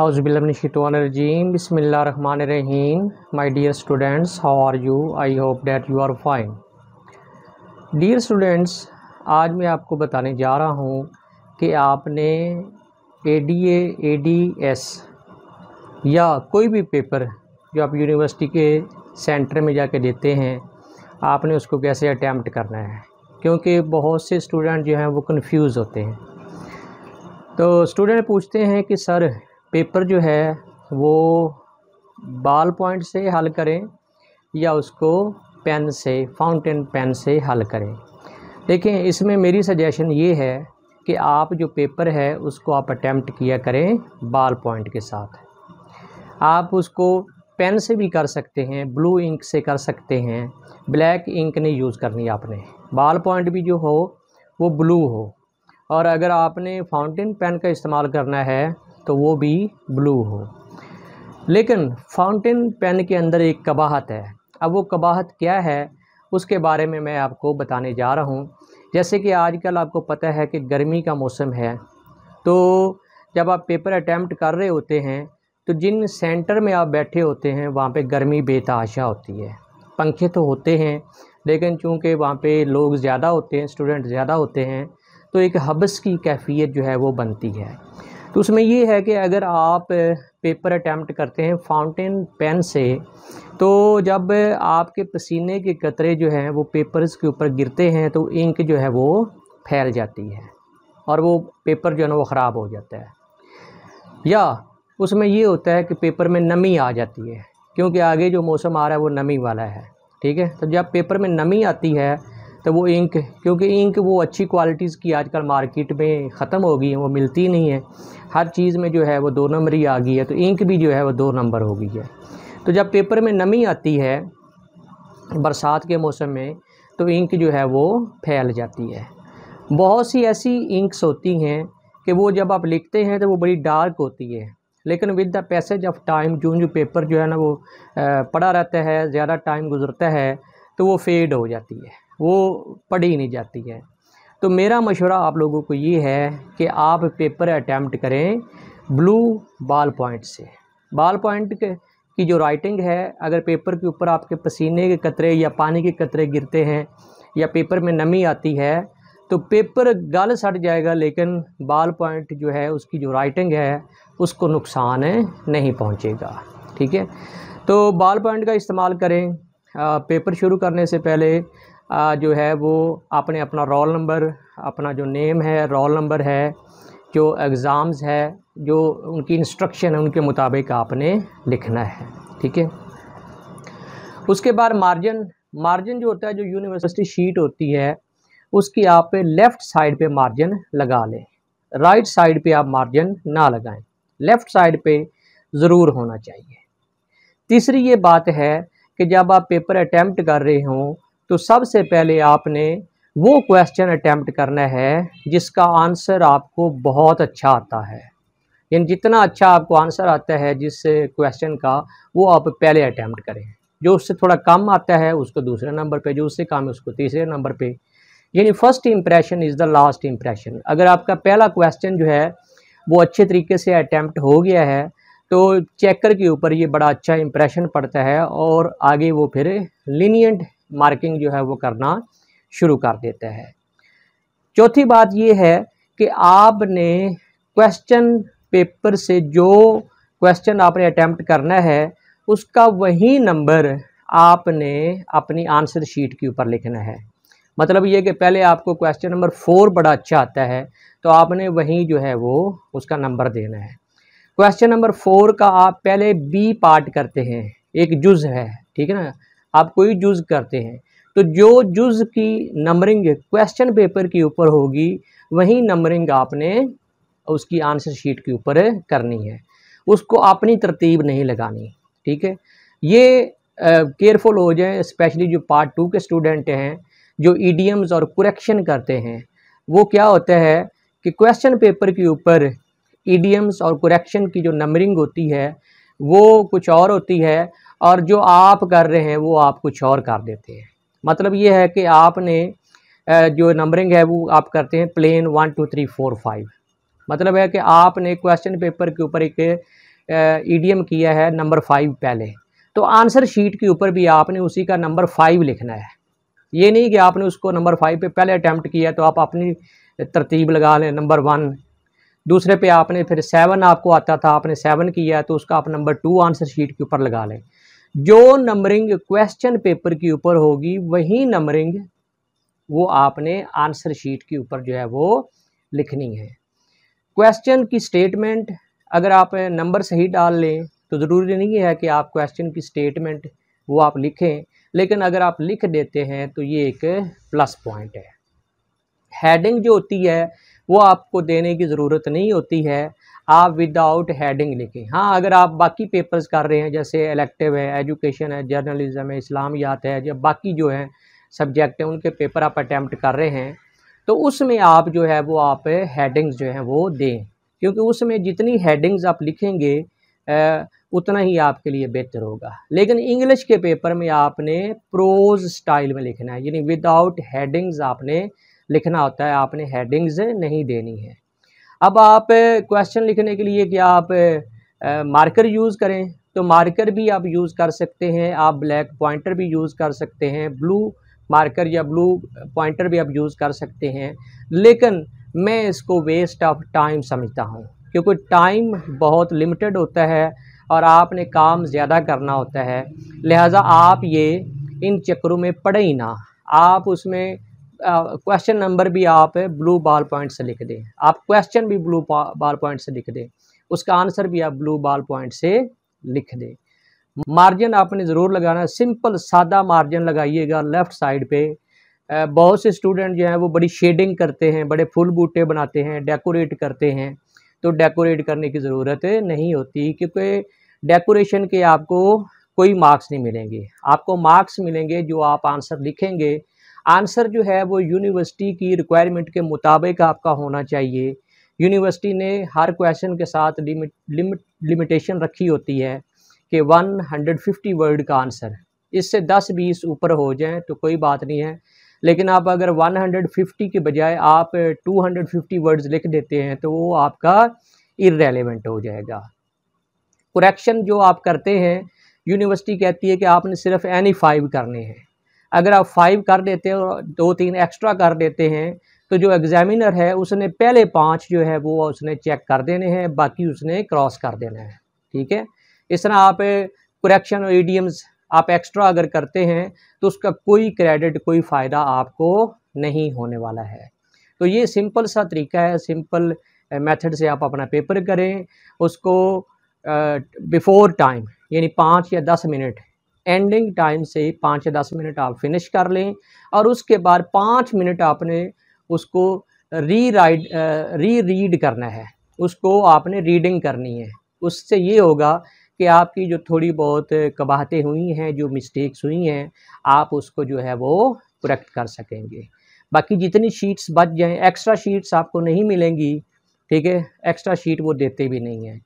run Rahim my dear students how are you I hope that you are fine dear students आज मैं आपको बताने जा रहा हूँ कि आपने A D A D S या कोई भी पेपर जो आप यूनिवर्सिटी के सेंटर में जाके देते हैं आपने उसको कैसे अटैम्प्ट करना है क्योंकि बहुत से स्टूडेंट जो हैं वो कन्फ्यूज़ होते हैं तो स्टूडेंट पूछते हैं कि सर पेपर जो है वो बाल पॉइंट से हल करें या उसको पेन से फाउंटेन पेन से हल करें देखें इसमें मेरी सजेशन ये है कि आप जो पेपर है उसको आप अटैम्प्ट किया करें बाल पॉइंट के साथ आप उसको पेन से भी कर सकते हैं ब्लू इंक से कर सकते हैं ब्लैक इंक नहीं यूज़ करनी आपने बाल पॉइंट भी जो हो वो ब्लू हो और अगर आपने फाउंटेन पेन का इस्तेमाल करना है तो वो भी ब्लू हो लेकिन फाउंटेन पेन के अंदर एक कबाहत है अब वो कबाहत क्या है उसके बारे में मैं आपको बताने जा रहा हूँ जैसे कि आजकल आपको पता है कि गर्मी का मौसम है तो जब आप पेपर अटैम्प्ट कर रहे होते हैं तो जिन सेंटर में आप बैठे होते हैं वहाँ पे गर्मी बेतहाशा होती है पंखे तो होते हैं लेकिन चूंकि वहाँ पे लोग ज़्यादा होते हैं स्टूडेंट ज़्यादा होते हैं तो एक हबस की कैफियत जो है वो बनती है तो उसमें ये है कि अगर आप पेपर अटैम्प्ट करते हैं फाउंटेन पेन से तो जब आपके पसीने के कतरे जो हैं वो पेपर्स के ऊपर गिरते हैं तो इंक जो है वो फैल जाती है और वो पेपर जो है ना वो ख़राब हो जाता है या उसमें ये होता है कि पेपर में नमी आ जाती है क्योंकि आगे जो मौसम आ रहा है वो नमी वाला है ठीक है तो जब पेपर में नमी आती है तो वो इंक क्योंकि इंक वो अच्छी क्वालिटीज़ की आजकल मार्केट में ख़त्म हो गई है वो मिलती नहीं है हर चीज़ में जो है वो दो नंबर ही आ गई है तो इंक भी जो है वो दो नंबर हो गई है तो जब पेपर में नमी आती है बरसात के मौसम में तो इंक जो है वो फैल जाती है बहुत सी ऐसी इंक्स होती हैं कि वो जब आप लिखते हैं तो वो बड़ी डार्क होती है लेकिन with the passage of time जो जो पेपर जो है ना वो पड़ा रहता है ज़्यादा टाइम गुजरता है तो वो फेड हो जाती है वो पढ़ी नहीं जाती है तो मेरा मशवरा आप लोगों को ये है कि आप पेपर अटैम्प्ट करें ब्लू बाल पॉइंट से बाल पॉइंट के की जो राइटिंग है अगर पेपर के ऊपर आपके पसीने के कतरे या पानी के कतरे गिरते हैं या पेपर में नमी आती है तो पेपर गल सट जाएगा लेकिन बाल पॉइंट जो है उसकी जो राइटिंग है उसको नुकसान नहीं पहुंचेगा ठीक है तो बाल पॉइंट का इस्तेमाल करें आ, पेपर शुरू करने से पहले जो है वो आपने अपना रोल नंबर अपना जो नेम है रोल नंबर है जो एग्ज़ाम्स है जो उनकी इंस्ट्रक्शन है उनके मुताबिक आपने लिखना है ठीक है उसके बाद मार्जिन मार्जिन जो होता है जो यूनिवर्सिटी शीट होती है उसकी आप लेफ़्ट साइड पे मार्जिन लगा लें राइट साइड पे आप मार्जिन ना लगाएं लेफ़्ट साइड पे ज़रूर होना चाहिए तीसरी ये बात है कि जब आप पेपर अटैम्प्ट कर रहे हों तो सबसे पहले आपने वो क्वेश्चन अटैम्प्ट करना है जिसका आंसर आपको बहुत अच्छा आता है यानी जितना अच्छा आपको आंसर आता है जिस क्वेश्चन का वो आप पहले अटैम्प्ट करें जो उससे थोड़ा कम आता है उसको दूसरे नंबर पे जो उससे कम है उसको तीसरे नंबर पे यानी first impression is the last impression अगर आपका पहला क्वेश्चन जो है वो अच्छे तरीके से अटैम्प्ट हो गया है तो चेकर के ऊपर ये बड़ा अच्छा इम्प्रेशन पड़ता है और आगे वो फिर लीनियंट मार्किंग जो है वो करना शुरू कर देता है चौथी बात ये है कि आपने क्वेश्चन पेपर से जो क्वेश्चन आपने अटैम्प्ट करना है उसका वही नंबर आपने अपनी आंसर शीट के ऊपर लिखना है मतलब ये कि पहले आपको क्वेश्चन नंबर फोर बड़ा अच्छा आता है तो आपने वहीं जो है वो उसका नंबर देना है क्वेश्चन नंबर फोर का आप पहले बी पार्ट करते हैं एक जुज है ठीक है ना आप कोई जुज़ करते हैं तो जो जुज़ की नंबरिंग क्वेश्चन पेपर के ऊपर होगी वही नंबरिंग आपने उसकी आंसर शीट के ऊपर करनी है उसको अपनी तरतीब नहीं लगानी ठीक है ये केयरफुल uh, हो जाए स्पेशली जो पार्ट टू के स्टूडेंट हैं जो ईडीएम्स और कुरेक्शन करते हैं वो क्या होता है कि क्वेश्चन पेपर के ऊपर ईडीएम्स और कुरेक्शन की जो नंबरिंग होती है वो कुछ और होती है और जो आप कर रहे हैं वो आप कुछ और कर देते हैं मतलब ये है कि आपने जो नंबरिंग है वो आप करते हैं plain one two three four five मतलब है कि आपने क्वेश्चन पेपर के ऊपर एक ईडीएम किया है नंबर फाइव पहले तो आंसर शीट के ऊपर भी आपने उसी का नंबर फाइव लिखना है ये नहीं कि आपने उसको नंबर फाइव पे पहले अटैम्प्ट किया तो आप अपनी तरतीब लगा लें नंबर वन दूसरे पे आपने फिर सेवन आपको आता था आपने सेवन किया तो उसका आप नंबर टू आंसर शीट के ऊपर लगा लें जो नंबरिंग क्वेश्चन पेपर के ऊपर होगी वही नंबरिंग वो आपने आंसर शीट के ऊपर जो है वो लिखनी है क्वेश्चन की स्टेटमेंट अगर आप नंबर सही डाल लें तो ज़रूरी नहीं है कि आप क्वेश्चन की स्टेटमेंट वो आप लिखें लेकिन अगर आप लिख देते हैं तो ये एक प्लस पॉइंट है हेडिंग जो होती है वो आपको देने की ज़रूरत नहीं होती है आप विदाउट हेडिंग लिखें हाँ अगर आप बाकी पेपर्स कर रहे हैं जैसे एलेक्टिव है एजुकेशन है जर्नलिज्म है इस्लामियात है या बाकी जो हैं सब्जेक्ट हैं उनके पेपर आप अटैम्प्ट कर रहे हैं तो उसमें आप जो है वो आप हेडिंग्स जो हैं वो दें क्योंकि उसमें जितनी हेडिंग्स आप लिखेंगे उतना ही आपके लिए बेहतर होगा लेकिन इंग्लिश के पेपर में आपने प्रोज स्टाइल में लिखना है यानी विदाउट हेडिंग्स आपने लिखना होता है आपने हेडिंग्स नहीं देनी है अब आप क्वेश्चन लिखने के लिए कि आप मार्कर यूज़ करें तो मार्कर भी आप यूज़ कर सकते हैं आप ब्लैक पॉइंटर भी यूज़ कर सकते हैं ब्लू मार्कर या ब्लू पॉइंटर भी आप यूज़ कर सकते हैं लेकिन मैं इसको वेस्ट ऑफ टाइम समझता हूँ क्योंकि टाइम बहुत लिमिटेड होता है और आपने काम ज़्यादा करना होता है लिहाजा आप ये इन चक्करों में पड़े ही ना आप उसमें क्वेश्चन नंबर भी आप ब्लू बाल पॉइंट से लिख दें आप क्वेश्चन भी ब्लू बाल पॉइंट से लिख दें उसका आंसर भी आप ब्लू बाल पॉइंट से लिख दें मार्जिन आपने ज़रूर लगाना है सिंपल सादा मार्जिन लगाइएगा लेफ़्ट साइड पे बहुत से स्टूडेंट जो हैं वो बड़ी शेडिंग करते हैं बड़े फुल बूटे बनाते हैं डेकोरेट करते हैं तो डेकोरेट करने की ज़रूरत नहीं होती क्योंकि डेकोरेशन के आपको कोई मार्क्स नहीं मिलेंगे आपको मार्क्स मिलेंगे जो आप आंसर लिखेंगे आंसर जो है वो यूनिवर्सिटी की रिक्वायरमेंट के मुताबिक आपका होना चाहिए यूनिवर्सिटी ने हर क्वेश्चन के साथ लिमिट लिमिट लिमिटेशन रखी होती है कि 150 वर्ड का आंसर इससे 10-20 ऊपर हो जाए तो कोई बात नहीं है लेकिन आप अगर 150 के बजाय आप 250 वर्ड्स लिख देते हैं तो वो आपका इरेलीवेंट हो जाएगा क्रैक्शन जो आप करते हैं यूनिवर्सिटी कहती है कि आपने सिर्फ एनी फाइव करने हैं अगर आप फाइव कर देते हैं और दो तीन एक्स्ट्रा कर देते हैं तो जो एग्ज़ामिनर है उसने पहले पाँच जो है वो उसने चेक कर देने हैं बाकी उसने क्रॉस कर देना है ठीक है इस तरह आप करेक्शन और एडियम्स आप एक्स्ट्रा अगर करते हैं तो उसका कोई क्रेडिट कोई फ़ायदा आपको नहीं होने वाला है तो ये सिंपल सा तरीका है सिंपल मेथड से आप अपना पेपर करें उसको बिफ़ोर टाइम यानी पाँच या दस मिनट एंडिंग टाइम से पाँच या दस मिनट आप फिनिश कर लें और उसके बाद पाँच मिनट आपने उसको री राइड री रीड करना है उसको आपने रीडिंग करनी है उससे ये होगा कि आपकी जो थोड़ी बहुत कबाहतें हुई हैं जो मिस्टेक्स हुई हैं आप उसको जो है वो करेक्ट कर सकेंगे बाकी जितनी शीट्स बच जाएँ एक्स्ट्रा शीट्स आपको नहीं मिलेंगी ठीक है एक्स्ट्रा शीट वो देते भी नहीं हैं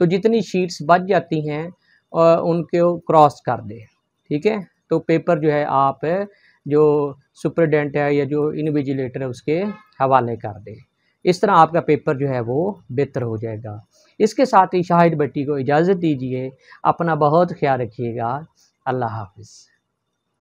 तो जितनी शीट्स बच जाती हैं उनके क्रॉस कर दे ठीक है तो पेपर जो है आप जो सुपरडेंट है या जो इन्विजिलेटर है उसके हवाले कर दे इस तरह आपका पेपर जो है वो बेहतर हो जाएगा इसके साथ ही शाहिद भट्टी को इजाज़त दीजिए अपना बहुत ख्याल रखिएगा अल्लाह हाफिज़